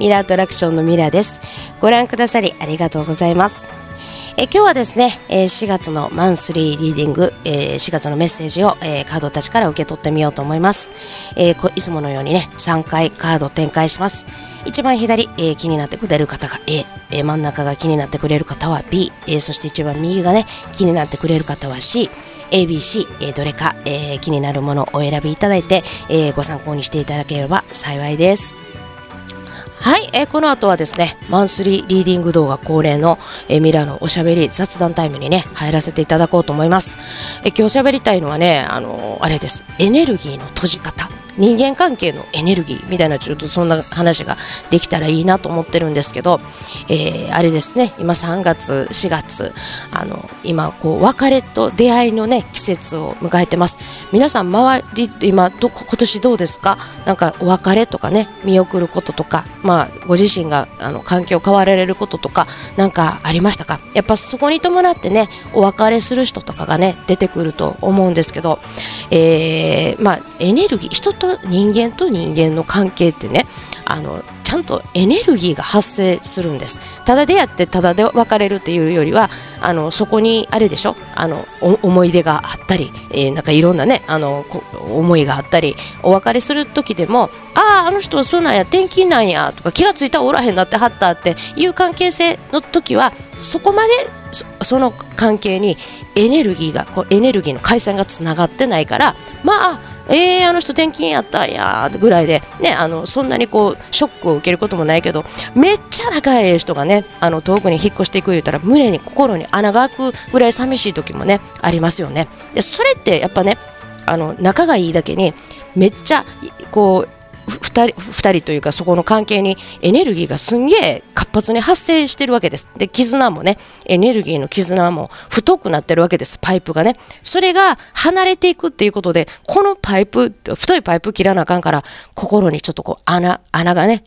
ミラーアトラクションのミラですご覧くださりありがとうございますえ今日はですね、え4月のマンスリーリーディング、え4月のメッセージを、えカードたちから受け取ってみようと思います、えー、いつものようにね3回カード展開します一番左、え気になってくれる方が A、え真ん中が気になってくれる方は B、えそして一番右がね気になってくれる方は C ABC、えー、どれか、えー、気になるものをお選びいただいて、えー、ご参考にしていただければ幸いです。はい、えー、この後はですね、マンスリーリーディング動画恒例の、えー、ミラーのおしゃべり雑談タイムにね、入らせていただこうと思います。えー、今日しゃべりたいのはね、あのー、あれです。エネルギーの閉じ方。人間関係のエネルギーみたいなちょっとそんな話ができたらいいなと思ってるんですけど、えー、あれですね今3月4月あの今こう別れと出会いのね季節を迎えてます皆さん周り今ど今年どうですかなんかお別れとかね見送ることとかまあご自身があの環境変わられることとか何かありましたかやっぱそこに伴ってねお別れする人とかがね出てくると思うんですけど、えー、まあエネルギー人と人間と人間の関係ってねあのちゃんとエネルギーが発生するんですただで会ってただで別れるっていうよりはあのそこにあれでしょあの思い出があったり、えー、なんかいろんなねあの思いがあったりお別れする時でもあああの人はそうなんや転勤なんやとか気が付いたらおらへんなってはったっていう関係性の時はそこまでその関係にエネルギーがこうエネルギーの解散がつながってないからまあえー、あの人転勤やったんやーぐらいで、ね、あのそんなにこうショックを受けることもないけどめっちゃ仲ええ人がねあの遠くに引っ越していく言うたら胸に心に穴が開くぐらい寂しい時もねありますよね。でそれってやっぱねあの仲がいいだけにめっちゃこう2人 ,2 人というかそこの関係にエネルギーがすんげえ活発に発生してるわけです。で絆もねエネルギーの絆も太くなってるわけですパイプがね。それが離れていくっていうことでこのパイプ太いパイプ切らなあかんから心にちょっとこう穴穴がね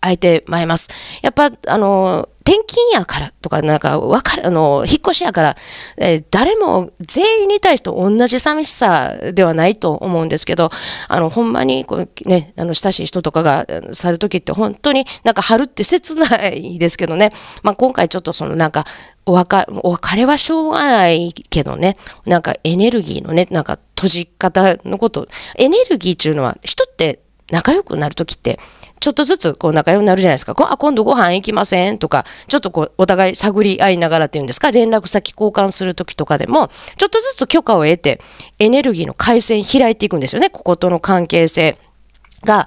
あえてまいます。やっぱ、あの、転勤やからとか、なんか、わかる、あの、引っ越しやから、えー、誰も、全員に対して同じ寂しさではないと思うんですけど、あの、ほんまに、こうね、あの、親しい人とかがさる時って本当になんか春って切ないですけどね、まあ、今回ちょっとそのなんか、お別お別れはしょうがないけどね、なんかエネルギーのね、なんか閉じ方のこと、エネルギーっていうのは、人って仲良くなる時って、ちょっとずつこう仲良くなるじゃないですか。あ、今度ご飯行きませんとか、ちょっとこう、お互い探り合いながらっていうんですか、連絡先交換するときとかでも、ちょっとずつ許可を得て、エネルギーの回線開いていくんですよね。こことの関係性。が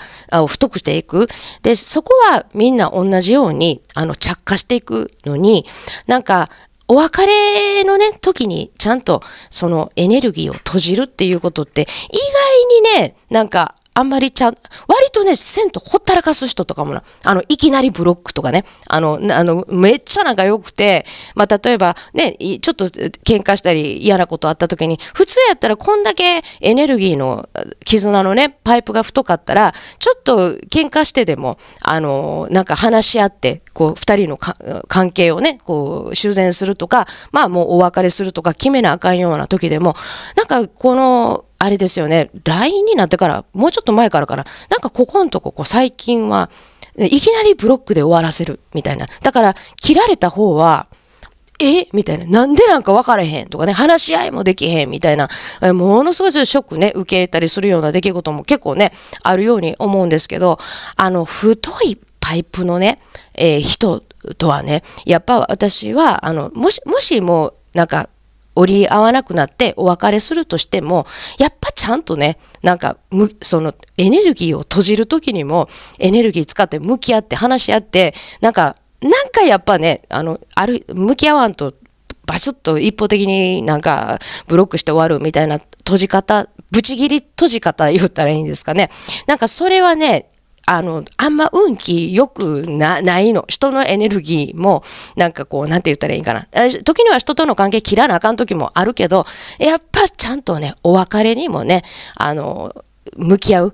太くしていく。で、そこはみんな同じように、あの、着火していくのに、なんか、お別れのね、時にちゃんとそのエネルギーを閉じるっていうことって、意外にね、なんかあんまりちゃん、割とね、銭湯ほったらかす人とかもな、あの、いきなりブロックとかね、あの、あのめっちゃ仲良くて、まあ、例えばね、ちょっと喧嘩したり嫌なことあった時に、普通やったらこんだけエネルギーの絆のね、パイプが太かったら、ちょっと喧嘩してでも、あの、なんか話し合って、こう、二人の関係をね、こう、修繕するとか、まあもうお別れするとか決めなあかんような時でも、なんかこの、あれですよね、LINE になってから、もうちょっと前からから、なんかここんとこ、こう最近は、いきなりブロックで終わらせる、みたいな。だから、切られた方は、えみたいな。なんでなんか分からへんとかね、話し合いもできへんみたいな、ものすごいショックね、受けたりするような出来事も結構ね、あるように思うんですけど、あの、太いパイプのね、えー、人とはね、やっぱ私は、あの、もし、もしもう、なんか、折り合わなくなってお別れするとしても、やっぱちゃんとね、なんか、そのエネルギーを閉じる時にも、エネルギー使って向き合って話し合って、なんか、なんかやっぱね、あの、ある、向き合わんと、バスッと一方的になんかブロックして終わるみたいな閉じ方、ブチ切り閉じ方言ったらいいんですかね。なんかそれはね、あの、あんま運気良くないの。人のエネルギーも、なんかこう、なんて言ったらいいかな。時には人との関係切らなあかん時もあるけど、やっぱちゃんとね、お別れにもね、あの、向き合う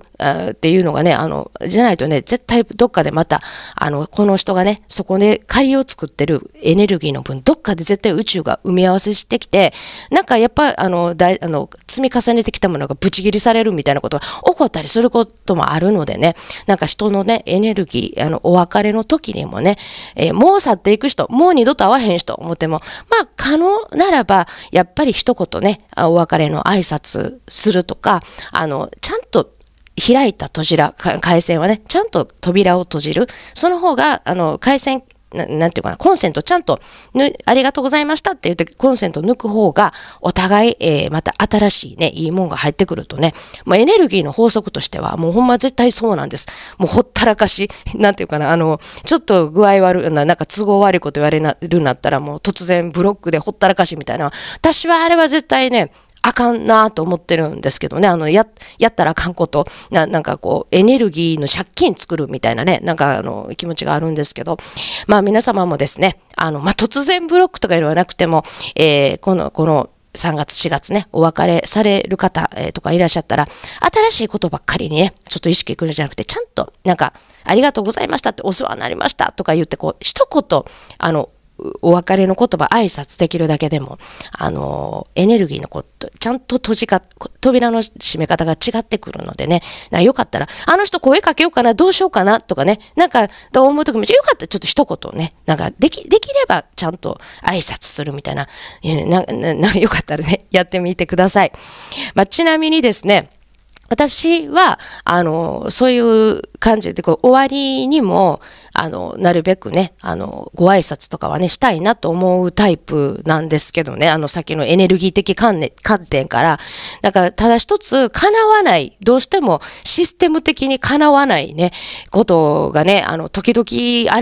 っていうのがね、あの、じゃないとね、絶対どっかでまた、あの、この人がね、そこで仮を作ってるエネルギーの分、どっかで絶対宇宙が埋め合わせしてきて、なんかやっぱ、あの、だあの積み重ねてきたものがブチ切りされるみたいなことが起こったりすることもあるのでね、なんか人のね、エネルギー、あの、お別れの時にもね、えー、もう去っていく人、もう二度と会わへん人、思っても、まあ、可能ならば、やっぱり一言ね、お別れの挨拶するとか、あの、ちゃんと開いた扉、回線はね、ちゃんと扉を閉じる。その方が、あの、回線ななんていうかな、コンセントちゃんとありがとうございましたって言って、コンセント抜く方が、お互い、えー、また新しいね、いいもんが入ってくるとね、もうエネルギーの法則としては、もうほんま絶対そうなんです。もうほったらかし、なんていうかな、あの、ちょっと具合悪いな、なんか都合悪いこと言われるなったら、もう突然ブロックでほったらかしみたいな、私はあれは絶対ね、あかんなと思ってるんですけどね、あの、や、やったらあかんこと、な、なんかこう、エネルギーの借金作るみたいなね、なんかあの、気持ちがあるんですけど、まあ皆様もですね、あの、まあ突然ブロックとかではなくても、えー、この、この、3月、4月ね、お別れされる方、えー、とかいらっしゃったら、新しいことばっかりにね、ちょっと意識いくんじゃなくて、ちゃんと、なんか、ありがとうございましたって、お世話になりましたとか言って、こう、一言、あの、お別れの言葉、挨拶できるだけでも、あの、エネルギーのこと、ちゃんと閉じか、扉の閉め方が違ってくるのでね、なよかったら、あの人声かけようかな、どうしようかな、とかね、なんか、どう思うときも、よかったらちょっと一言ね、なんか、でき、できればちゃんと挨拶するみたいな、な、な、なよかったらね、やってみてください。まあ、ちなみにですね、私は、あの、そういう感じで、こう、終わりにも、あの、なるべくね、あの、ご挨拶とかはね、したいなと思うタイプなんですけどね、あの、先のエネルギー的観,、ね、観点から、だから、ただ一つ、叶わない、どうしてもシステム的に叶わないね、ことがね、あの、時々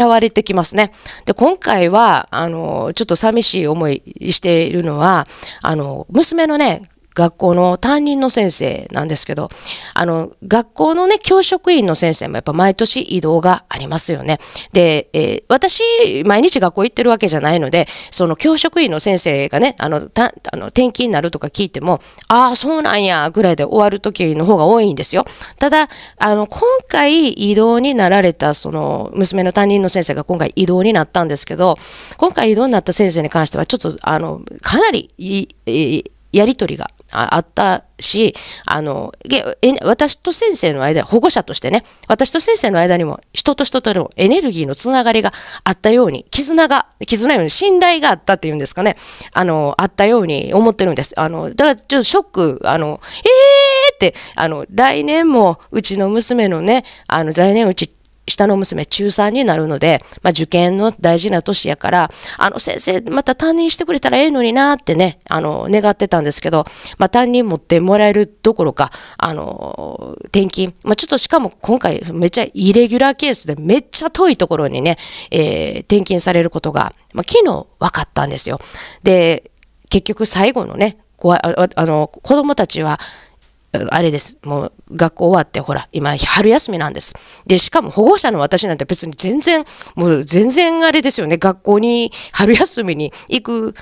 現れてきますね。で、今回は、あの、ちょっと寂しい思いしているのは、あの、娘のね、学校の担任の先生なんですけど、あの、学校のね、教職員の先生もやっぱ毎年移動がありますよね。で、えー、私、毎日学校行ってるわけじゃないので、その教職員の先生がね、あの、たあの転勤になるとか聞いても、ああ、そうなんや、ぐらいで終わる時の方が多いんですよ。ただ、あの、今回移動になられた、その、娘の担任の先生が今回移動になったんですけど、今回移動になった先生に関しては、ちょっと、あの、かなりやり取りがあったし、あの、私と先生の間、保護者としてね、私と先生の間にも、人と人とのエネルギーのつながりがあったように、絆が、絆ように信頼があったっていうんですかね、あの、あったように思ってるんです。あの、だからちょっとショック、あの、えーって、あの、来年もうちの娘のね、あの、来年うち下の娘中3になるので、まあ、受験の大事な年やから、あの先生、また担任してくれたらええのになってね、あの、願ってたんですけど、まあ、担任持ってもらえるどころか、あの、転勤、まあ、ちょっとしかも今回めっちゃイレギュラーケースでめっちゃ遠いところにね、えー、転勤されることが、まあ、昨日分かったんですよ。で、結局最後のね、あの、子供たちは、あれです。もう学校終わってほら、今春休みなんです。で、しかも保護者の私なんて別に全然、もう全然あれですよね。学校に春休みに行く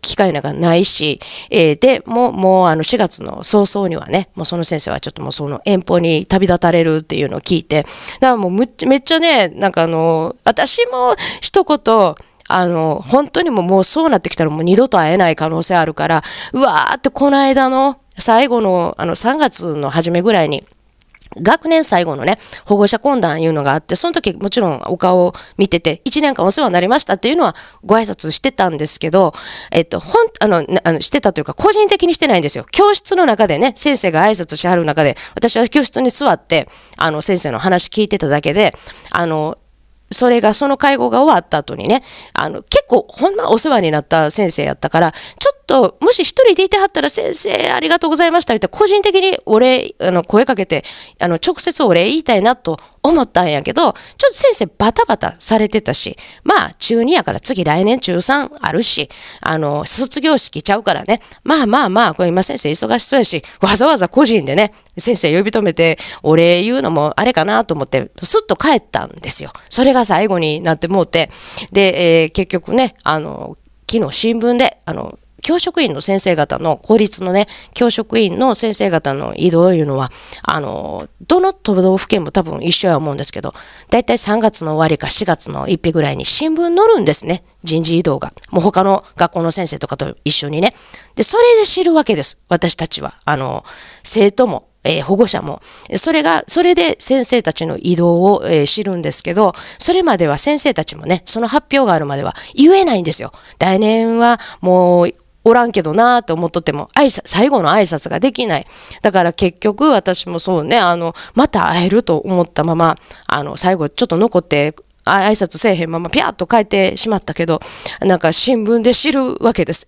機会なんかないし、えー、で、もう、もうあの4月の早々にはね、もうその先生はちょっともうその遠方に旅立たれるっていうのを聞いて、だからもうめっちゃね、なんかあの、私も一言、あの、本当にもうもうそうなってきたらもう二度と会えない可能性あるから、うわーってこの間の最後の、あの、3月の初めぐらいに、学年最後のね、保護者懇談いうのがあって、その時もちろんお顔を見てて、1年間お世話になりましたっていうのはご挨拶してたんですけど、えっと、ほん、あの、あのしてたというか、個人的にしてないんですよ。教室の中でね、先生が挨拶しはる中で、私は教室に座って、あの、先生の話聞いてただけで、あの、それがその会合が終わった後にね、あの、結構ほんまお世話になった先生やったから、ちょっと、もし1人でいてはったら、先生、ありがとうございました、って、個人的にお礼、あの、声かけて、あの、直接お礼言いたいなと思ったんやけど、ちょっと先生、バタバタされてたし、まあ、中2やから次来年中3あるし、あの、卒業式ちゃうからね、まあまあまあ、これ今先生忙しそうやし、わざわざ個人でね、先生呼び止めて、お礼言うのもあれかなと思って、すっと帰ったんですよ。それが最後になってもうて、で、えー、結局ね、あの、昨日新聞で、あの、教職員の先生方の、公立のね、教職員の先生方の移動というのは、あの、どの都道府県も多分一緒や思うんですけど、だいたい3月の終わりか4月の1日ぐらいに新聞載るんですね。人事異動が。もう他の学校の先生とかと一緒にね。で、それで知るわけです。私たちは。あの、生徒も、えー、保護者も。それが、それで先生たちの移動を、えー、知るんですけど、それまでは先生たちもね、その発表があるまでは言えないんですよ。来年はもうおらんけどなーって思っとっても、挨拶、最後の挨拶ができない。だから結局私もそうね、あの、また会えると思ったまま、あの、最後ちょっと残って、挨拶せえへんままピャーと変えてしまったけど、なんか新聞で知るわけです。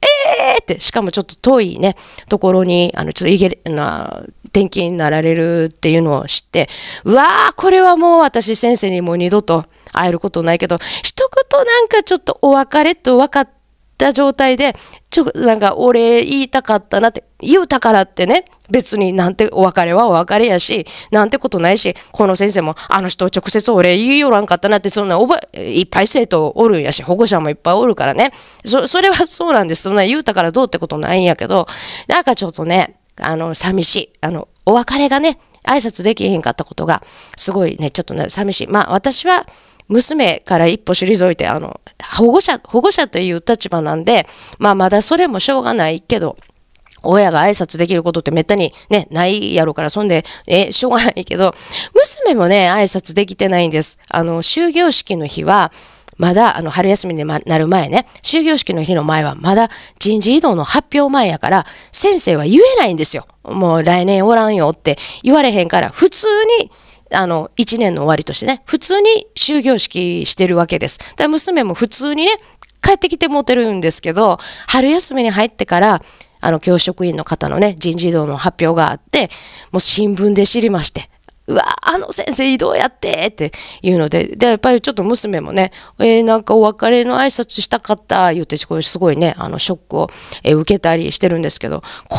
えーって、しかもちょっと遠いね、ところに、あの、ちょっといげれ、な、転勤になられるっていうのを知って、うわー、これはもう私先生にも二度と会えることないけど、一言なんかちょっとお別れと分かって、った状態で、ちょなんかお礼言いたかったなって、言うたからってね、別になんてお別れはお別れやし、なんてことないし、この先生もあの人直接お礼言いよらんかったなって、そんなおば、いっぱい生徒おるんやし、保護者もいっぱいおるからね。そ、それはそうなんです。そんな言うたからどうってことないんやけど、なんかちょっとね、あの、寂しい。あの、お別れがね、挨拶できへんかったことが、すごいね、ちょっとね、寂しい。まあ、私は、娘から一歩退いて、あの、保護者、保護者という立場なんで、まあまだそれもしょうがないけど、親が挨拶できることってめったにね、ないやろから、そんで、え、しょうがないけど、娘もね、挨拶できてないんです。あの、終業式の日は、まだ、あの、春休みになる前ね、終業式の日の前は、まだ人事異動の発表前やから、先生は言えないんですよ。もう来年おらんよって言われへんから、普通にあの、1年の終わりとしてね、普通に終業式してるわけです。だ娘も普通にね、帰ってきてモテてるんですけど、春休みに入ってから、あの、教職員の方のね、人事異動の発表があって、もう新聞で知りまして、うわあの先生どうやってって言うので、で、やっぱりちょっと娘もね、えー、なんかお別れの挨拶したかった、言って、これすごいね、あの、ショックを、えー、受けたりしてるんですけど、こ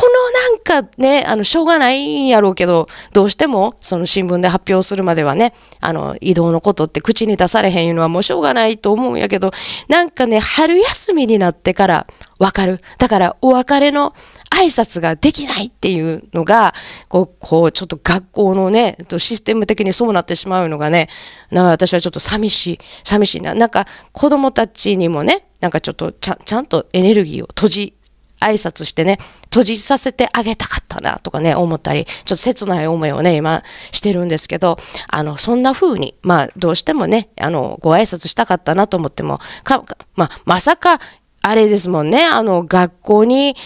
のなんかね、あの、しょうがないんやろうけど、どうしても、その新聞で発表するまではね、あの、移動のことって口に出されへんいうのはもうしょうがないと思うんやけど、なんかね、春休みになってからわかる。だから、お別れの挨拶ができないっていうのが、こう、こうちょっと学校のね、システム的にそうなってしまうのがね、なんか私はちょっと寂しい、寂しいな。なんか子供たちにもね、なんかちょっとちゃちゃんとエネルギーを閉じ挨拶してね、閉じさせてあげたかったなとかね、思ったり、ちょっと切ない思いをね、今してるんですけど、あの、そんな風に、まあ、どうしてもね、あの、ご挨拶したかったなと思っても、か、まあ、まさかあれですもんね、あの、学校に、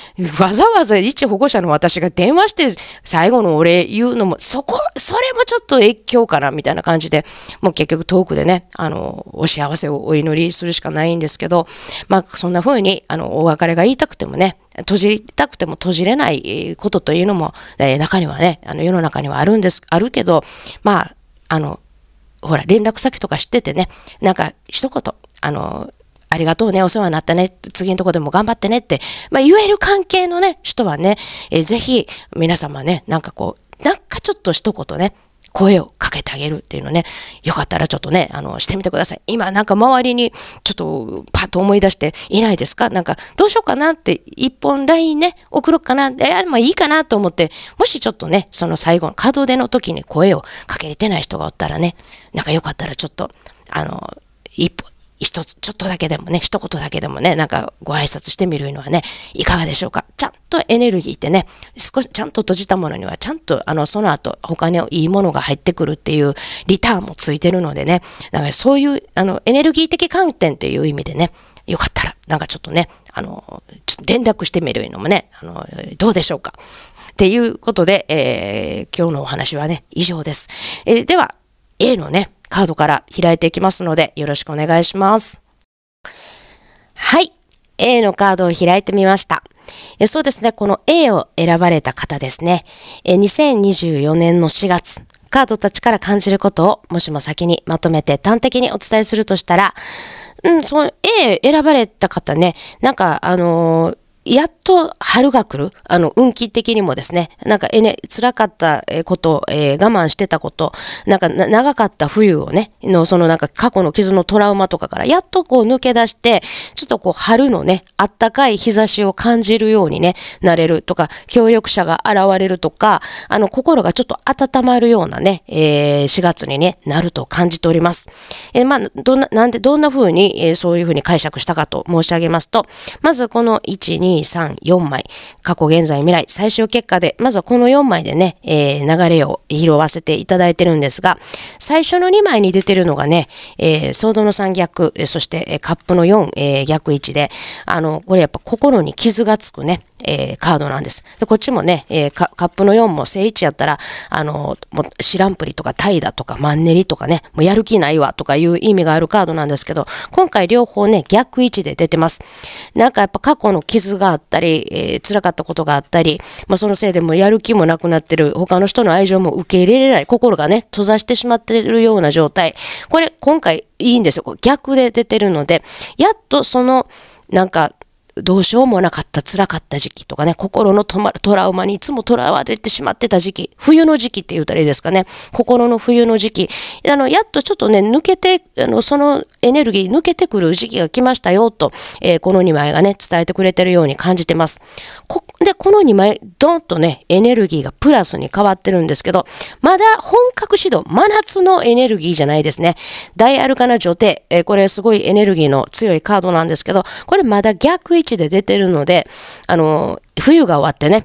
わざわざ一保護者の私が電話して、最後のお礼言うのも、そこ、それもちょっと影響かな、みたいな感じで、もう結局トークでね、あの、お幸せをお祈りするしかないんですけど、まあ、そんな風に、あの、お別れが言いたくてもね、閉じたくても閉じれないことというのも、え中にはね、あの、世の中にはあるんです、あるけど、まあ、あの、ほら、連絡先とか知っててね、なんか、一言、あの、ありがとうね、お世話になったね、次のとこでも頑張ってねって、まあ、言える関係のね、人はね、えー、ぜひ皆様ね、なんかこう、なんかちょっと一言ね、声をかけてあげるっていうのね、よかったらちょっとね、あの、してみてください。今なんか周りにちょっとパッと思い出していないですかなんかどうしようかなって一本 LINE ね、送ろうかな、えまあいいかなと思って、もしちょっとね、その最後の門出の時に声をかけれてない人がおったらね、なんかよかったらちょっと、あの、一本、一つ、ちょっとだけでもね、一言だけでもね、なんかご挨拶してみるのはね、いかがでしょうか。ちゃんとエネルギーってね、少しちゃんと閉じたものには、ちゃんとあの、その後、他にいいものが入ってくるっていうリターンもついてるのでね、だからそういう、あの、エネルギー的観点っていう意味でね、よかったら、なんかちょっとね、あの、ちょっと連絡してみるのもね、あの、どうでしょうか。っていうことで、えー、今日のお話はね、以上です。えー、では、A のね、カードから開いていきますので、よろしくお願いします。はい。A のカードを開いてみました。えそうですね、この A を選ばれた方ですね。え2024年の4月、カードたちから感じることを、もしも先にまとめて端的にお伝えするとしたら、うん、その A 選ばれた方ね、なんか、あのーやっと春が来る、あの、運気的にもですね、なんか、えね、辛かったこと、えー、我慢してたこと、なんか、長かった冬をね、の、そのなんか、過去の傷のトラウマとかから、やっとこう抜け出して、ちょっとこう、春のね、あったかい日差しを感じるようにね、なれるとか、協力者が現れるとか、あの、心がちょっと温まるようなね、えー、4月にね、なると感じております。えー、まあ、どんな、なんで、どんな風に、えー、そういう風に解釈したかと申し上げますと、まずこの1、2、2、3、4枚、過去、現在、未来、最終結果で、まずはこの4枚でね、えー、流れを拾わせていただいてるんですが、最初の2枚に出てるのがね、えー、ソードの3逆、そしてカップの4、えー、逆位置で、あの、これやっぱ心に傷がつくね、えー、カードなんです。で、こっちもね、えー、カップの4も正位置やったら、あの、もう知らんぷりとか怠惰とかマンネリとかね、もうやる気ないわとかいう意味があるカードなんですけど、今回両方ね、逆位置で出てます。なんかやっぱ過去の傷ががあったり、えー、辛かったことがあったり、まあ、そのせいでもやる気もなくなってる、他の人の愛情も受け入れられない、心がね、閉ざしてしまってるような状態。これ、今回いいんですよ。これ逆で出てるので、やっとその、なんか、どうしようもなかった、辛かった時期とかね、心のトラウマにいつもとらわれてしまってた時期、冬の時期って言うたらいいですかね、心の冬の時期、あの、やっとちょっとね、抜けて、あの、そのエネルギー抜けてくる時期が来ましたよと、えー、この2枚がね、伝えてくれてるように感じてます。こで、この2枚、ドンとね、エネルギーがプラスに変わってるんですけど、まだ本格始動、真夏のエネルギーじゃないですね。大アルカナ女帝、えー、これすごいエネルギーの強いカードなんですけど、これまだ逆位1で出てるので、あの、冬が終わってね、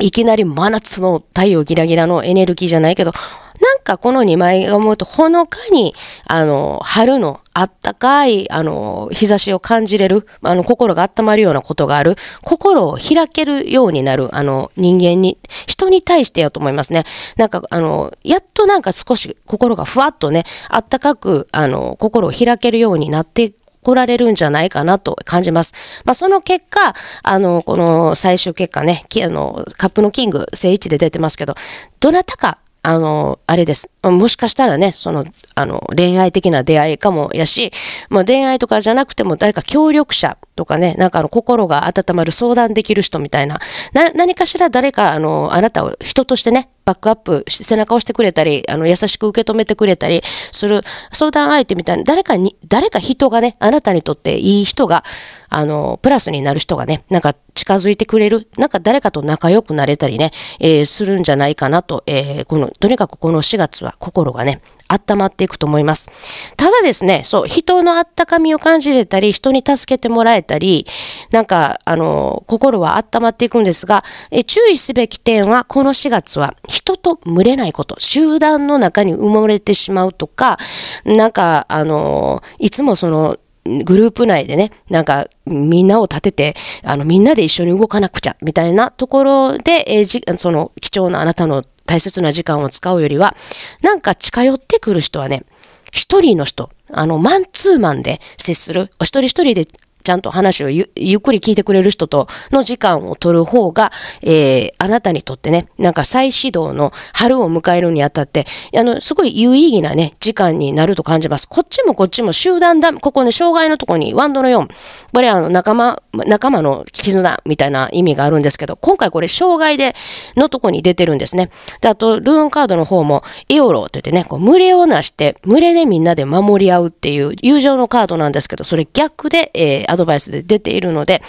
いきなり真夏の太陽ギラギラのエネルギーじゃないけど、なんかこの2枚が思うとほのかに、あの、春のあったかい、あの、日差しを感じれる、あの、心が温まるようなことがある、心を開けるようになる、あの、人間に、人に対してやと思いますね。なんか、あの、やっとなんか少し心がふわっとね、あったかく、あの、心を開けるようになって来られるんじゃないかなと感じます。まあ、その結果、あの、この最終結果ね、あの、カップのキング、正位置で出てますけど、どなたか、あの、あれです。もしかしたらね、その、あの、恋愛的な出会いかもやし、まあ、恋愛とかじゃなくても誰か協力者とかね、なんかあの、心が温まる相談できる人みたいな、な、何かしら誰か、あの、あなたを人としてね、バックアップ、背中を押してくれたり、あの、優しく受け止めてくれたりする相談相手みたいな、誰かに、誰か人がね、あなたにとっていい人が、あの、プラスになる人がね、なんか近づいてくれる、なんか誰かと仲良くなれたりね、えー、するんじゃないかなと、えー、この、とにかくこの4月は心がね、温まっていくと思います。ただですね、そう、人の温かみを感じれたり、人に助けてもらえたり、なんか、あの、心は温まっていくんですが、えー、注意すべき点は、この4月は、人と群れないこと、集団の中に埋もれてしまうとか、なんか、あの、いつもその、グループ内でね、なんか、みんなを立てて、あの、みんなで一緒に動かなくちゃ、みたいなところで、えー、じその、貴重なあなたの大切な時間を使うよりは、なんか近寄ってくる人はね、一人の人、あの、マンツーマンで接する、お一人一人でちゃんと話をゆっくり聞いてくれる人との時間を取る方が、えー、あなたにとってね、なんか再始動の春を迎えるにあたって、あの、すごい有意義なね、時間になると感じます。こっちもこっちも集団だ、ここね、障害のとこにワンドの4、これあの、仲間、仲間の絆みたいな意味があるんですけど、今回これ、障害でのとこに出てるんですね。で、あと、ルーンカードの方も、イオロといってね、こう群れをなして、群れでみんなで守り合うっていう友情のカードなんですけど、それ逆で、えーアドバイスで出ているので、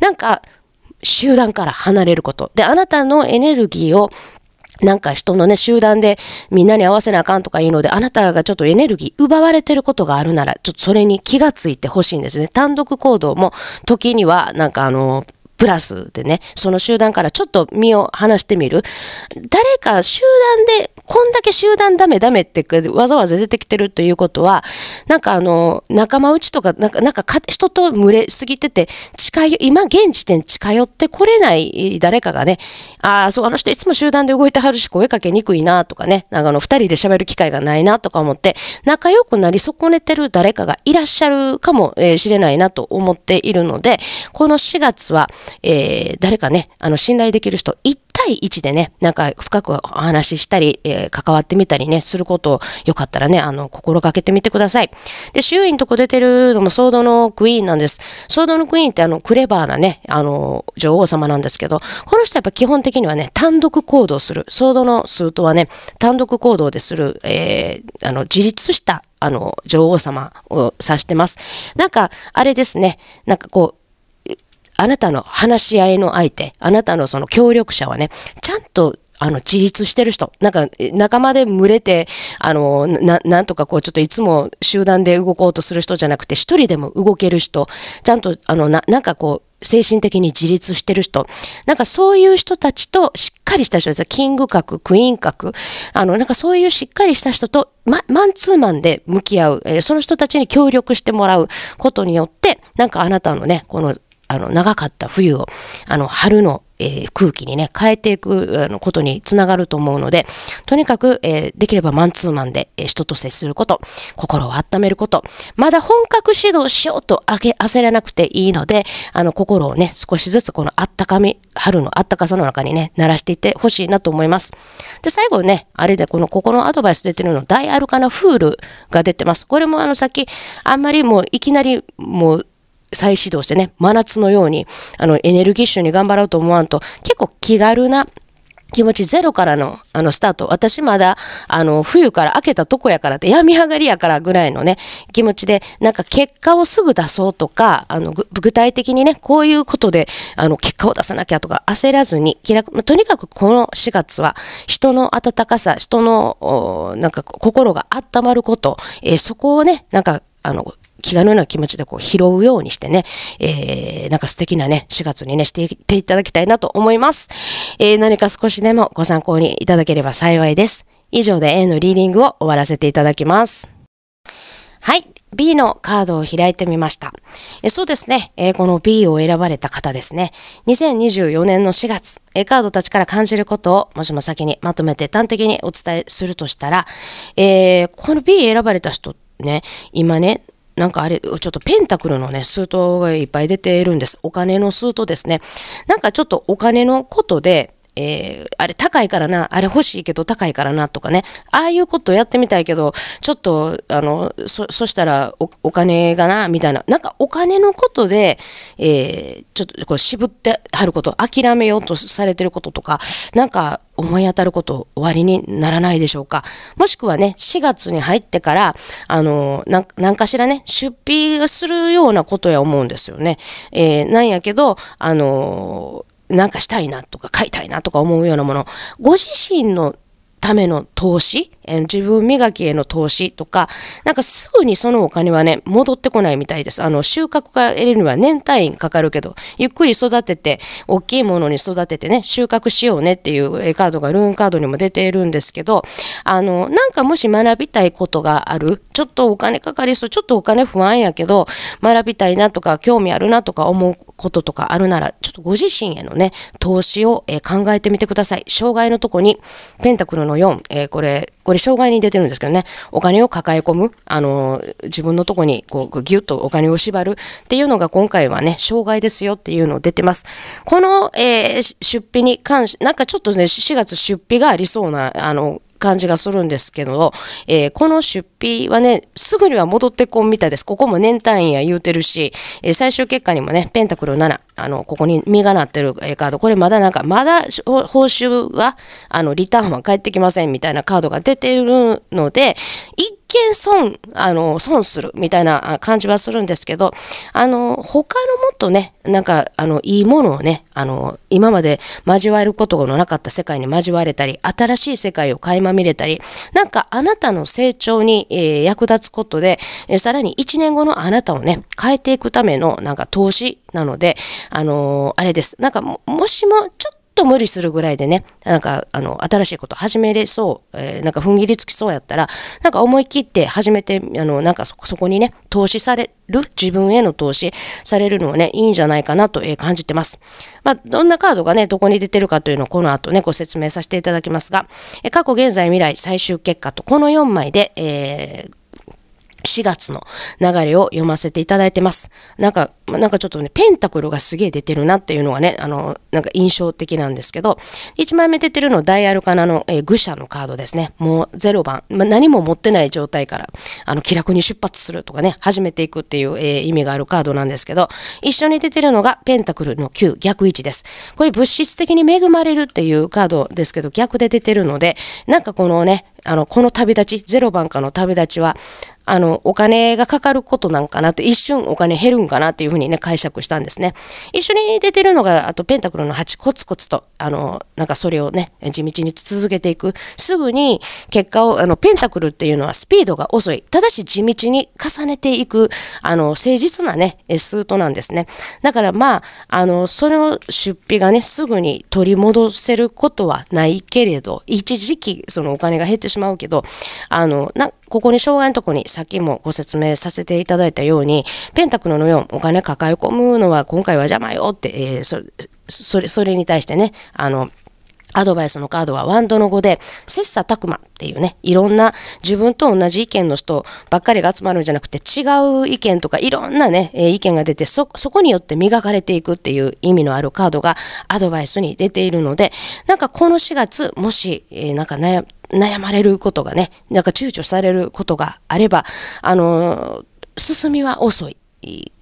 なんか、集団から離れること。で、あなたのエネルギーをなんか人のね、集団でみんなに合わせなあかんとかいうので、あなたがちょっとエネルギー奪われてることがあるなら、ちょっとそれに気がついてほしいんですね。単独行動も、時には、なんかあの、プラスでね、その集団からちょっと身を離してみる。誰か集団で、こんだけ集団ダメダメってわざわざ出てきてるということは、なんかあの、仲間内とか、なんか、なんか人と群れすぎてて、近い、今現時点近寄ってこれない誰かがね、ああ、そう、あの人いつも集団で動いてはるし、声かけにくいなとかね、なんかあの、二人で喋る機会がないなとか思って、仲良くなり損ねてる誰かがいらっしゃるかもしれないなと思っているので、この4月は、えー、誰かね、あの、信頼できる人、1対1でね、なんか深くお話ししたり、えー、関わってみたりね、することをよかったらね、あの、心がけてみてください。で、周囲のとこ出てるのもソードのクイーンなんです。ソードのクイーンってあの、クレバーなね、あの、女王様なんですけど、この人やっぱ基本的にはね、単独行動する。ソードのスートはね、単独行動でする、えー、あの、自立したあの、女王様を指してます。なんか、あれですね。なんかこう、あなたの話し合いの相手、あなたのその協力者はね、ちゃんとあの、自立してる人。なんか、仲間で群れて、あの、な、なんとかこう、ちょっといつも集団で動こうとする人じゃなくて、一人でも動ける人。ちゃんと、あの、な、なんかこう、精神的に自立してる人。なんかそういう人たちと、しっかりした人です。キング格、クイーン格。あの、なんかそういうしっかりした人と、ま、マンツーマンで向き合う、えー、その人たちに協力してもらうことによって、なんかあなたのね、このあの長かった冬をあの春の、えー、空気にね変えていくあのことにつながると思うのでとにかく、えー、できればマンツーマンで、えー、人と接すること心を温めることまだ本格指導しようとあげ焦らなくていいのであの心をね少しずつこのあったかみ春のあったかさの中にね鳴らしていってほしいなと思いますで最後ねあれでこのここのアドバイス出てるの大アルカナフールが出てますこれもあのさっきあんまりもういきなりもう再始動してね、真夏のように、あの、エネルギッシュに頑張ろうと思わんと、結構気軽な気持ちゼロからの、あの、スタート。私まだ、あの、冬から明けたとこやからって、病み上がりやからぐらいのね、気持ちで、なんか結果をすぐ出そうとか、あの、具体的にね、こういうことで、あの、結果を出さなきゃとか、焦らずに、気楽、まあ、とにかくこの4月は、人の温かさ、人の、なんか心が温まること、えー、そこをね、なんか、あの、気軽な気持ちでこう拾うようにしてね、えー、なんか素敵なね、4月にね、していっていただきたいなと思います。えー、何か少しでもご参考にいただければ幸いです。以上で A のリーディングを終わらせていただきます。はい。B のカードを開いてみました。えそうですね、えー、この B を選ばれた方ですね。2024年の4月、えカードたちから感じることを、もしも先にまとめて端的にお伝えするとしたら、えー、この B 選ばれた人ね、今ね、なんかあれ、ちょっとペンタクルのね、数頭がいっぱい出ているんです。お金の数トですね。なんかちょっとお金のことで、えー、あれ高いからな、あれ欲しいけど高いからなとかね、ああいうことやってみたいけど、ちょっと、あの、そ、そしたらお金がな、みたいな、なんかお金のことで、えー、ちょっとこう渋ってはること、諦めようとされてることとか、なんか思い当たること終わりにならないでしょうか。もしくはね、4月に入ってから、あの、ななんかしらね、出費するようなことや思うんですよね。えー、なんやけど、あの、なんかしたいなとか買いたいなとか思うようなもの、ご自身のための投資え自分磨きへの投資とか、なんかすぐにそのお金はね、戻ってこないみたいです。あの、収穫が得るには年単位かかるけど、ゆっくり育てて、大きいものに育ててね、収穫しようねっていうカードがルーンカードにも出ているんですけど、あの、なんかもし学びたいことがある、ちょっとお金かかりそう、ちょっとお金不安やけど、学びたいなとか、興味あるなとか思うこととかあるなら、ちょっとご自身へのね、投資を、え考えてみてください。障害のとこに、ペンタクルの4、えー、これ、これ障害に出てるんですけどね、お金を抱え込む、あの、自分のとこにこうギュッとお金を縛るっていうのが今回はね、障害ですよっていうの出てます。この、えー、出費に関し、なんかちょっとね、4月出費がありそうな、あの、感じがするんですけど、えー、この出費はね、すぐには戻ってこんみたいです。ここも年単位や言うてるし、えー、最終結果にもね、ペンタクル7、あの、ここに実がなってるカード、これまだなんか、まだ報酬は、あの、リターンは返ってきませんみたいなカードが出てるので、一見損、あの、損するみたいな感じはするんですけど、あの、他のもっとね、なんか、あの、いいものをね、あの、今まで交わることのなかった世界に交われたり、新しい世界を垣間見れたり、なんかあなたの成長に、えー、役立つことで、えー、さらに1年後のあなたをね、変えていくための、なんか投資なので、あのー、あれです。なんかも、もしも、ちょっとと無理するぐらいでね、なんか、あの、新しいこと始めれそう、えー、なんか踏ん切りつきそうやったら、なんか思い切って始めて、あの、なんかそこにね、投資される、自分への投資されるのはね、いいんじゃないかなと、えー、感じてます。まあ、どんなカードがね、どこに出てるかというのをこの後ね、ご説明させていただきますが、え過去、現在、未来、最終結果と、この4枚で、えー4月の流れを読ませていただいてます。なんか、なんかちょっとね、ペンタクルがすげえ出てるなっていうのがね、あの、なんか印象的なんですけど、1枚目出てるのダイアルカナの、えー、愚者のカードですね。もう0番、まあ、何も持ってない状態から、あの、気楽に出発するとかね、始めていくっていう、えー、意味があるカードなんですけど、一緒に出てるのがペンタクルの9、逆位置です。これ物質的に恵まれるっていうカードですけど、逆で出てるので、なんかこのね、あの、この旅立ち、ゼロ番かの旅立ちは、あの、お金がかかることなんかなと、一瞬お金減るんかなっていうふうにね、解釈したんですね。一緒に出てるのが、あと、ペンタクルの8、コツコツと、あの、なんかそれをね、地道に続けていく。すぐに結果を、あの、ペンタクルっていうのはスピードが遅い。ただし地道に重ねていく、あの、誠実なね、スートなんですね。だからまあ、あの、その出費がね、すぐに取り戻せることはないけれど、一時期、そのお金が減ってしまうけど、あの、な、ここに障害のとこにさっきもご説明させていただいたように、ペンタクロの4、お金抱え込むのは今回は邪魔よって、えー、それ、それに対してね、あの、アドバイスのカードはワンドの語で、切磋琢磨っていうね、いろんな自分と同じ意見の人ばっかりが集まるんじゃなくて、違う意見とかいろんなね、え意見が出てそ、そこによって磨かれていくっていう意味のあるカードがアドバイスに出ているので、なんかこの4月、もし、えー、なんか悩、悩まれることがね、なんか躊躇されることがあれば、あのー、進みは遅い。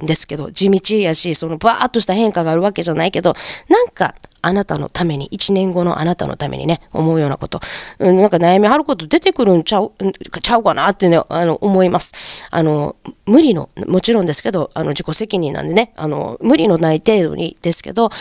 ですけど、地道やし、そのバーっとした変化があるわけじゃないけど、なんか、あなたのために、1年後のあなたのためにね、思うようなこと、うん、なんか悩みあること出てくるんちゃう、ちゃうかなってね、あの、思います。あの、無理の、もちろんですけど、あの、自己責任なんでね、あの、無理のない程度にですけど、ちょ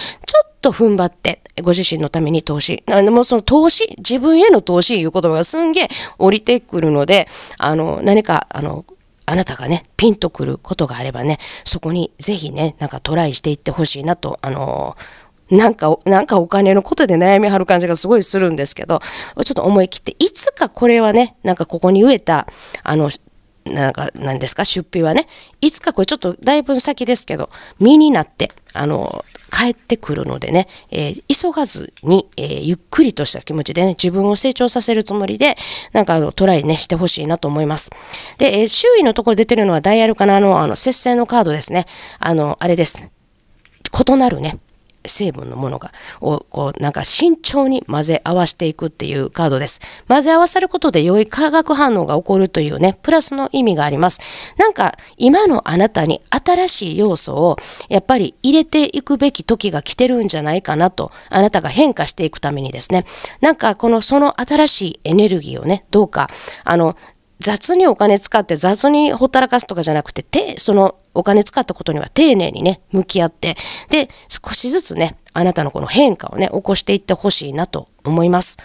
っと踏ん張って、ご自身のために投資。なんでもその投資、自分への投資いう言葉がすんげえ降りてくるので、あの、何か、あの、あなたがね、ピンとくることがあればね、そこにぜひね、なんかトライしていってほしいなと、あのーなんか、なんかお金のことで悩みはる感じがすごいするんですけど、ちょっと思い切って、いつかこれはね、なんかここに植えた、あの、なんか、なんですか、出費はね、いつかこれちょっとだいぶ先ですけど、身になって、あの、帰ってくるのでね、えー、急がずに、えー、ゆっくりとした気持ちでね、自分を成長させるつもりで、なんかあの、トライね、してほしいなと思います。で、えー、周囲のところ出てるのはダイヤルかな、あの、あの、節制のカードですね。あの、あれです。異なるね。成分のものが、をこうなんか慎重に混ぜ合わせていくっていうカードです。混ぜ合わさることで良い化学反応が起こるというね、プラスの意味があります。なんか今のあなたに新しい要素をやっぱり入れていくべき時が来てるんじゃないかなと、あなたが変化していくためにですね、なんかこのその新しいエネルギーをね、どうか、あの、雑にお金使って雑にほったらかすとかじゃなくて、て、そのお金使ったことには丁寧にね、向き合って、で、少しずつね、あなたのこの変化をね、起こしていってほしいなと思います。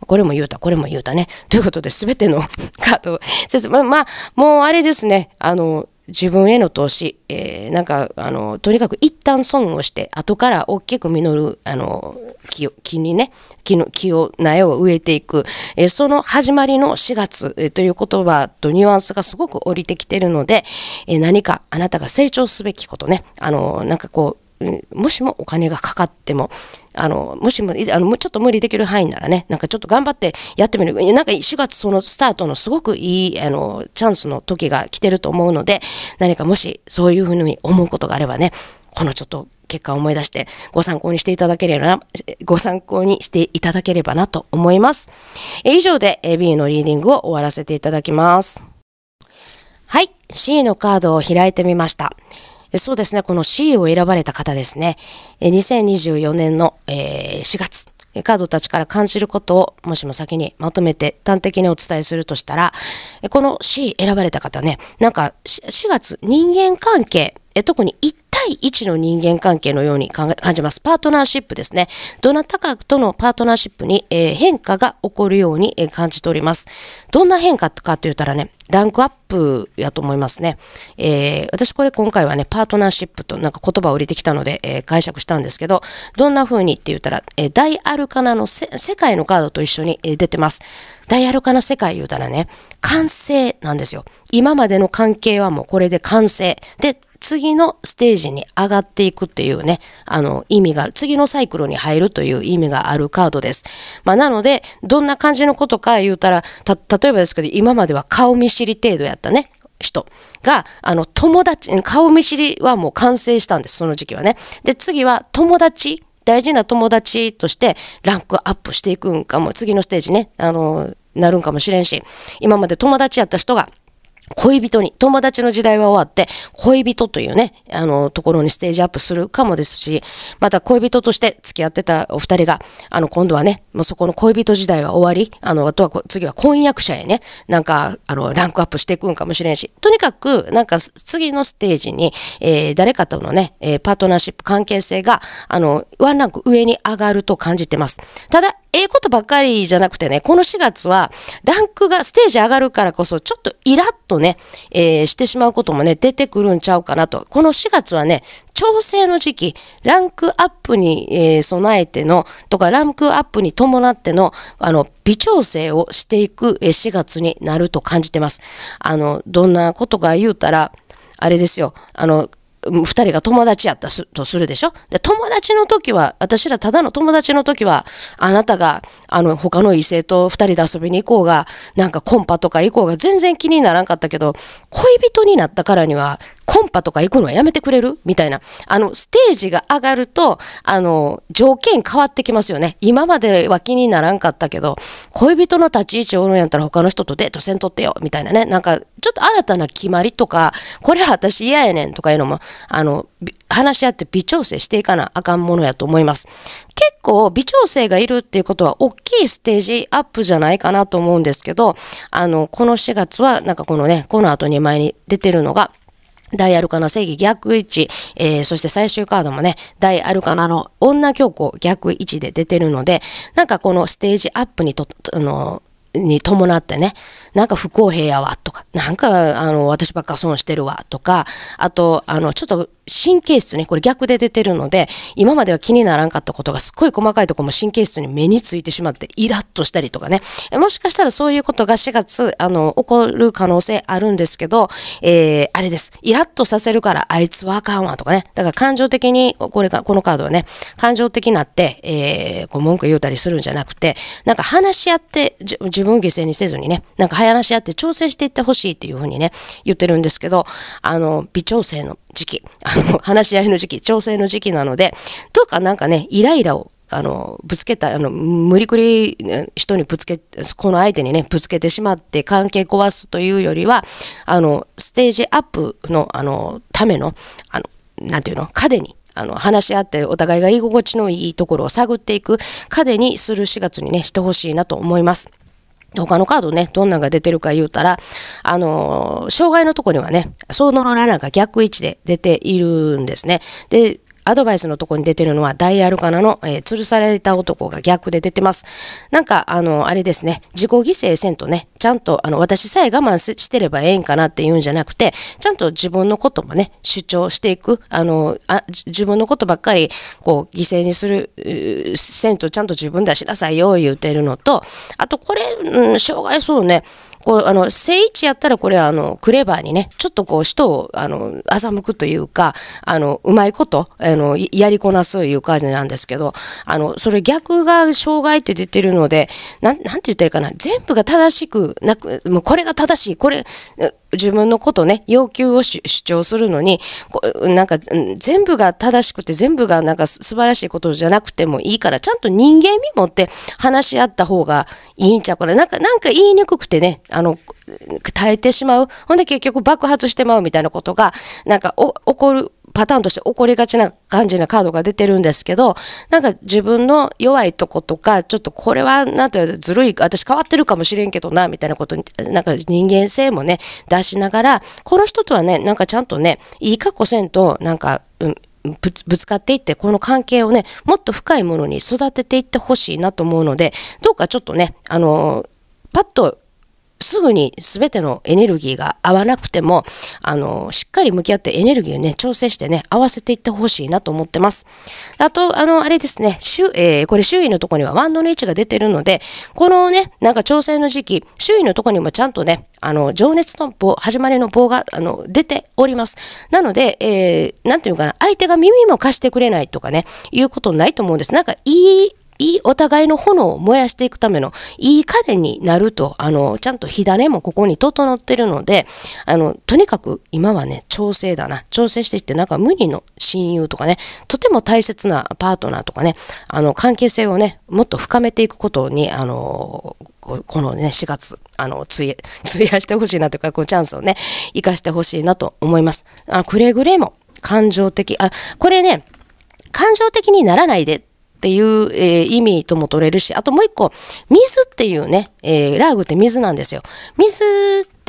これも言うた、これも言うたね。ということで、すべての カードを、ま明、まあ、もうあれですね、あの、自分への投資、えー、なんかあのとにかく一旦損をして後から大きく実るあの木木にね木の木を苗を植えていく、えー、その始まりの4月、えー、という言葉とニュアンスがすごく降りてきてるので、えー、何かあなたが成長すべきことねあのなんかこうもしもお金がかかっても、あの、もしも、あの、ちょっと無理できる範囲ならね、なんかちょっと頑張ってやってみる。なんか4月そのスタートのすごくいい、あの、チャンスの時が来てると思うので、何かもしそういうふうに思うことがあればね、このちょっと結果を思い出してご参考にしていただければな、ご参考にしていただければなと思います。以上で AB のリーディングを終わらせていただきます。はい、C のカードを開いてみました。そうですね、この C を選ばれた方ですね、2024年の4月、カードたちから感じることを、もしも先にまとめて端的にお伝えするとしたら、この C 選ばれた方ね、なんか4月人間関係、特に一対一の人間関係のように感じます。パートナーシップですね。どなたかとのパートナーシップに、えー、変化が起こるように、えー、感じております。どんな変化かって言ったらね、ランクアップやと思いますね。えー、私これ今回はね、パートナーシップとなんか言葉を入れてきたので、えー、解釈したんですけど、どんな風にって言ったら、えー、大アルカナの世界のカードと一緒に、え出てます。大アルカナ世界言うたらね、完成なんですよ。今までの関係はもうこれで完成。で、次のステージに上がっていくっていうね、あの意味が、次のサイクルに入るという意味があるカードです。まあ、なので、どんな感じのことか言うたら、た、例えばですけど、今までは顔見知り程度やったね、人が、あの、友達、顔見知りはもう完成したんです、その時期はね。で、次は友達、大事な友達としてランクアップしていくんかも、次のステージね、あの、なるんかもしれんし、今まで友達やった人が、恋人に、友達の時代は終わって、恋人というね、あの、ところにステージアップするかもですし、また恋人として付き合ってたお二人が、あの、今度はね、もうそこの恋人時代は終わり、あの、あとは次は婚約者へね、なんか、あの、ランクアップしていくんかもしれんし、とにかく、なんか、次のステージに、えー、誰かとのね、えー、パートナーシップ関係性が、あの、ワンランク上に上がると感じてます。ただ、ええことばっかりじゃなくてね、この4月は、ランクが、ステージ上がるからこそ、ちょっとイラッとね、えー、してしまうこともね、出てくるんちゃうかなと。この4月はね、調整の時期、ランクアップに、えー、備えての、とか、ランクアップに伴っての、あの、微調整をしていく、え4月になると感じてます。あの、どんなことが言うたら、あれですよ、あの、2人が友達やったとするでしょで友達の時は私らただの友達の時はあなたがあの他の異性と2人で遊びに行こうがなんかコンパとか行こうが全然気にならんかったけど恋人になったからにはコンパとか行くのはやめてくれるみたいな。あの、ステージが上がると、あの、条件変わってきますよね。今までは気にならんかったけど、恋人の立ち位置おるんやったら他の人とデートせんとってよ、みたいなね。なんか、ちょっと新たな決まりとか、これは私嫌やねんとかいうのも、あの、話し合って微調整していかなあかんものやと思います。結構微調整がいるっていうことは大きいステージアップじゃないかなと思うんですけど、あの、この4月はなんかこのね、この後に前に出てるのが、大アルカナ正義逆位置、えー、そして最終カードもね、大アルカナの女教皇逆位置で出てるので、なんかこのステージアップにと、あの、に伴ってね、なんか不公平やわとか、なんかあの私ばっか損してるわとか、あと、あのちょっと神経質ね、これ逆で出てるので、今までは気にならんかったことがすっごい細かいとこも神経質に目についてしまってイラッとしたりとかね、もしかしたらそういうことが4月、あの、起こる可能性あるんですけど、えー、あれです。イラッとさせるからあいつはあかんわとかね、だから感情的に、これか、このカードはね、感情的になって、えー、こう文句言うたりするんじゃなくて、なんか話し合って、自分を犠牲にせずにね、なんか話し合って調整していってほしいっていうふうにね、言ってるんですけど、あの、微調整の時期、あの、話し合いの時期、調整の時期なので、とかなんかね、イライラをあの、ぶつけた、あの、無理くり人にぶつけ、この相手にね、ぶつけてしまって関係壊すというよりは、あの、ステージアップの、あの、ための、あの、なんていうの、彼に、あの、話し合ってお互いが居心地のいいところを探っていく壁にする4月にね、してほしいなと思います。他のカードね、どんなんが出てるか言うたら、あのー、障害のとこにはね、そうのらなんか逆位置で出ているんですね。で、アドバイスのとこに出てるのはダイアルカナの、えー、吊るされた男が逆で出てます。なんか、あの、あれですね、自己犠牲せんとね、ちゃんと、あの、私さえ我慢してればええんかなっていうんじゃなくて、ちゃんと自分のこともね、主張していく、あの、あ自分のことばっかり、こう、犠牲にする、せんとちゃんと自分出しなさいよ、言うてるのと、あと、これ、うん、障害そうね、こう、あの、正位置やったらこれはあの、クレバーにね、ちょっとこう、人を、あの、欺くというか、あの、うまいこと、あの、やりこなすという感じなんですけど、あの、それ逆が障害って出てるので、なん、なんて言ってるかな、全部が正しくなく、もうこれが正しい、これ、自分のことね、要求を主張するのに、なんか全部が正しくて全部がなんか素晴らしいことじゃなくてもいいから、ちゃんと人間味持って話し合った方がいいんちゃうかな。なんか、なんか言いにくくてね、あの、耐えてしまう。ほんで結局爆発してまうみたいなことが、なんか起こる、パターンとして起こりがちな感じなカードが出てるんですけど、なんか自分の弱いとことか、ちょっとこれはなんとずるい、私変わってるかもしれんけどな、みたいなことに、なんか人間性もね、出しながら、この人とはね、なんかちゃんとね、いい過去せんと、なんか、うん、ぶつぶつかっていってこの関係をねもっと深いものに育てていってほしいなと思うのでどうかちょっとねあのー、パッとすぐに全てのエネルギーが合わなくても、あの、しっかり向き合ってエネルギーをね、調整してね、合わせていってほしいなと思ってます。あと、あの、あれですね、周、えー、これ周囲のとこにはワンドの位置が出てるので、このね、なんか調整の時期、周囲のとこにもちゃんとね、あの、情熱の棒、始まりの棒が、あの、出ております。なので、えー、なんていうかな、相手が耳も貸してくれないとかね、いうことないと思うんです。なんか、いいいいお互いの炎を燃やしていくためのいい家電になると、あの、ちゃんと火種もここに整ってるので、あの、とにかく今はね、調整だな。調整していって、なんか無理の親友とかね、とても大切なパートナーとかね、あの、関係性をね、もっと深めていくことに、あの、このね、4月、あの、費や、費やしてほしいなというか、このチャンスをね、生かしてほしいなと思います。あくれぐれも感情的、あ、これね、感情的にならないでっていう、えー、意味とも取れるし、あともう一個、水っていうね、えー、ラーグって水なんですよ。水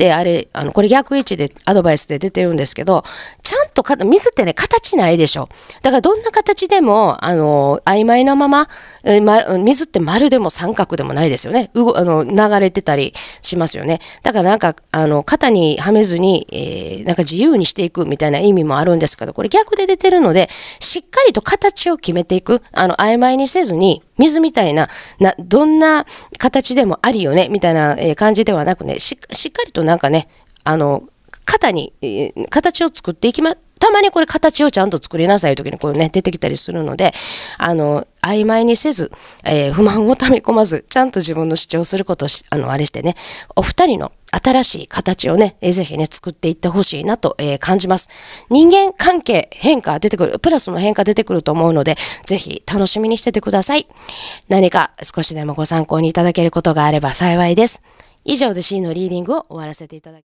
ってあれ、あの、これ逆位置でアドバイスで出てるんですけど、ちゃんとか、水ってね、形ないでしょ。だからどんな形でも、あの、曖昧なまま、えま、水って丸でも三角でもないですよね。うあの、流れてたりしますよね。だからなんか、あの、肩にはめずに、えー、なんか自由にしていくみたいな意味もあるんですけど、これ逆で出てるので、しっかりと形を決めていく。あの、曖昧にせずに、水みたいな、な、どんな形でもありよね、みたいな感じではなくね、しっかりとなんかね、あの、肩に、形を作っていきま、たまにこれ形をちゃんと作りなさいときにこうね、出てきたりするので、あの、曖昧にせず、えー、不満を溜め込まず、ちゃんと自分の主張することあの、あれしてね、お二人の新しい形をね、ぜひね、作っていってほしいなと、えー、感じます。人間関係変化出てくる、プラスの変化出てくると思うので、ぜひ楽しみにしててください。何か少しでもご参考にいただけることがあれば幸いです。以上で C のリーディングを終わらせていただき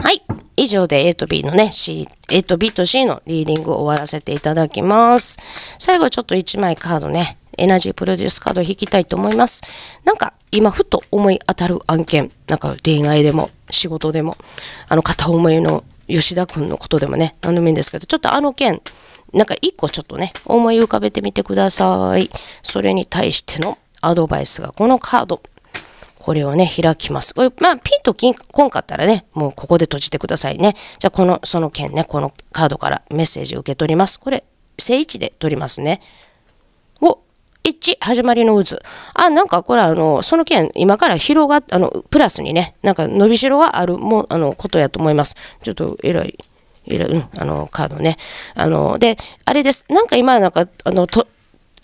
はい。以上で A と B のね、C、A と B と C のリーディングを終わらせていただきます。最後ちょっと1枚カードね、エナジープロデュースカードを引きたいと思います。なんか、今ふと思い当たる案件、なんか恋愛でも仕事でも、あの片思いの吉田君のことでもね、何でもいいんですけど、ちょっとあの件、なんか一個ちょっとね、思い浮かべてみてください。それに対してのアドバイスがこのカード。これをね、開きます。まあ、ピンとこんかったらね、もうここで閉じてくださいね。じゃあ、この、その件ね、このカードからメッセージ受け取ります。これ、正位置で取りますね。1、始まりの渦。あ、なんかこれあの、その件、今から広がっ、あの、プラスにね、なんか伸びしろがあるも、あの、ことやと思います。ちょっとらい。いうん、あの、カードね。あの、で、あれです。なんか今、なんか、あの、と、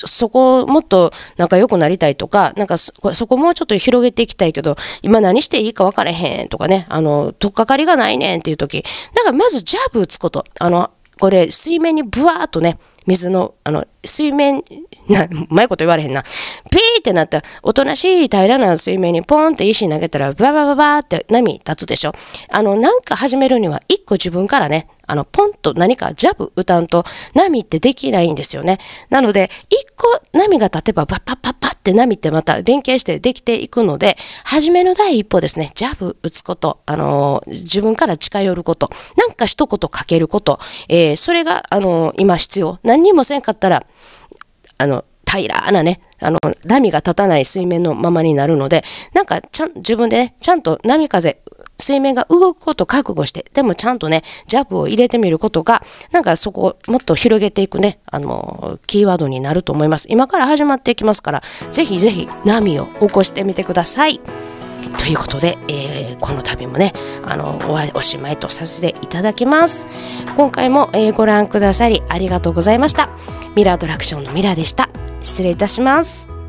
そこもっとなんか良くなりたいとか、なんかそこもうちょっと広げていきたいけど、今何していいか分からへんとかね、あの、とっかかりがないねんっていう時、だからまずジャブ打つこと、あの、これ水面にブワーっとね、水の、あの、水面、な、うまいこと言われへんな。ピーってなったら、おとなしい平らな水面にポンって石投げたら、ババババって波立つでしょ。あの、なんか始めるには、一個自分からね、あの、ポンと何かジャブ打たんと、波ってできないんですよね。なので、一個波が立てば、パッパッパッパって波ってまた連携してできていくので、初めの第一歩ですね、ジャブ打つこと、あのー、自分から近寄ること、なんか一言かけること、えー、それが、あのー、今必要。何にもせんかったら、あの、平らなね、あの、波が立たない水面のままになるので、なんか、ちゃん、自分でね、ちゃんと波風水面が動くことを覚悟して、でもちゃんとね、ジャブを入れてみることが、なんかそこをもっと広げていくね、あの、キーワードになると思います。今から始まっていきますから、ぜひぜひ波を起こしてみてください。ということで、えー、この度もねあのおしまいとさせていただきます今回も、えー、ご覧くださりありがとうございましたミラーアトラクションのミラーでした失礼いたします